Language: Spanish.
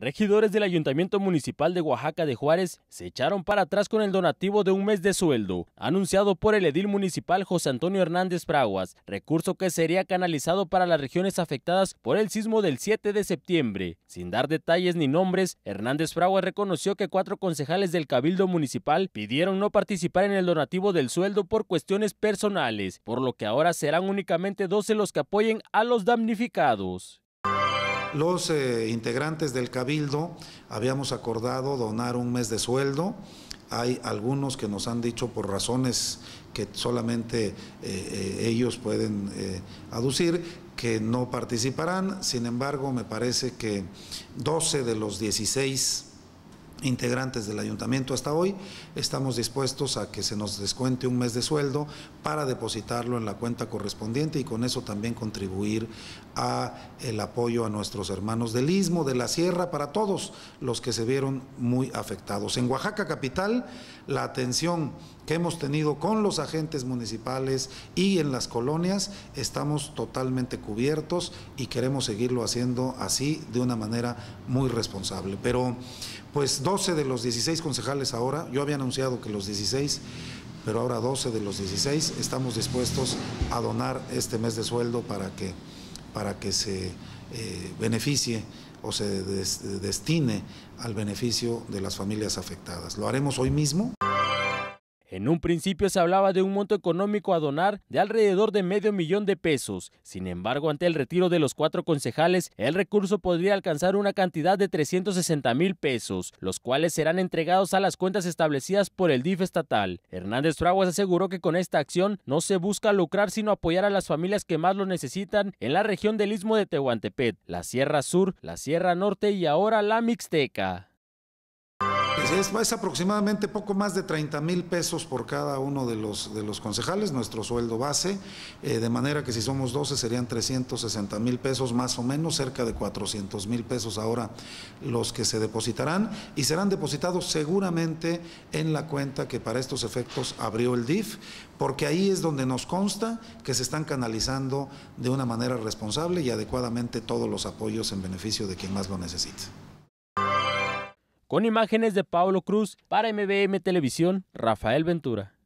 Regidores del Ayuntamiento Municipal de Oaxaca de Juárez se echaron para atrás con el donativo de un mes de sueldo, anunciado por el edil municipal José Antonio Hernández Fraguas, recurso que sería canalizado para las regiones afectadas por el sismo del 7 de septiembre. Sin dar detalles ni nombres, Hernández Fraguas reconoció que cuatro concejales del Cabildo Municipal pidieron no participar en el donativo del sueldo por cuestiones personales, por lo que ahora serán únicamente 12 los que apoyen a los damnificados. Los eh, integrantes del Cabildo habíamos acordado donar un mes de sueldo. Hay algunos que nos han dicho por razones que solamente eh, eh, ellos pueden aducir que no participarán. Sin embargo, me parece que 12 de los 16 integrantes del ayuntamiento hasta hoy, estamos dispuestos a que se nos descuente un mes de sueldo para depositarlo en la cuenta correspondiente y con eso también contribuir a el apoyo a nuestros hermanos del Istmo, de la Sierra, para todos los que se vieron muy afectados. En Oaxaca capital, la atención que hemos tenido con los agentes municipales y en las colonias, estamos totalmente cubiertos y queremos seguirlo haciendo así de una manera muy responsable. Pero pues 12 de los 16 concejales ahora, yo había anunciado que los 16, pero ahora 12 de los 16 estamos dispuestos a donar este mes de sueldo para que, para que se eh, beneficie o se destine al beneficio de las familias afectadas. Lo haremos hoy mismo. En un principio se hablaba de un monto económico a donar de alrededor de medio millón de pesos. Sin embargo, ante el retiro de los cuatro concejales, el recurso podría alcanzar una cantidad de 360 mil pesos, los cuales serán entregados a las cuentas establecidas por el DIF estatal. Hernández Fraguas aseguró que con esta acción no se busca lucrar sino apoyar a las familias que más lo necesitan en la región del Istmo de Tehuantepec, la Sierra Sur, la Sierra Norte y ahora la Mixteca. Pues es, aproximadamente poco más de 30 mil pesos por cada uno de los, de los concejales, nuestro sueldo base, eh, de manera que si somos 12 serían 360 mil pesos más o menos, cerca de 400 mil pesos ahora los que se depositarán y serán depositados seguramente en la cuenta que para estos efectos abrió el DIF, porque ahí es donde nos consta que se están canalizando de una manera responsable y adecuadamente todos los apoyos en beneficio de quien más lo necesita. Con imágenes de Pablo Cruz para MBM Televisión, Rafael Ventura.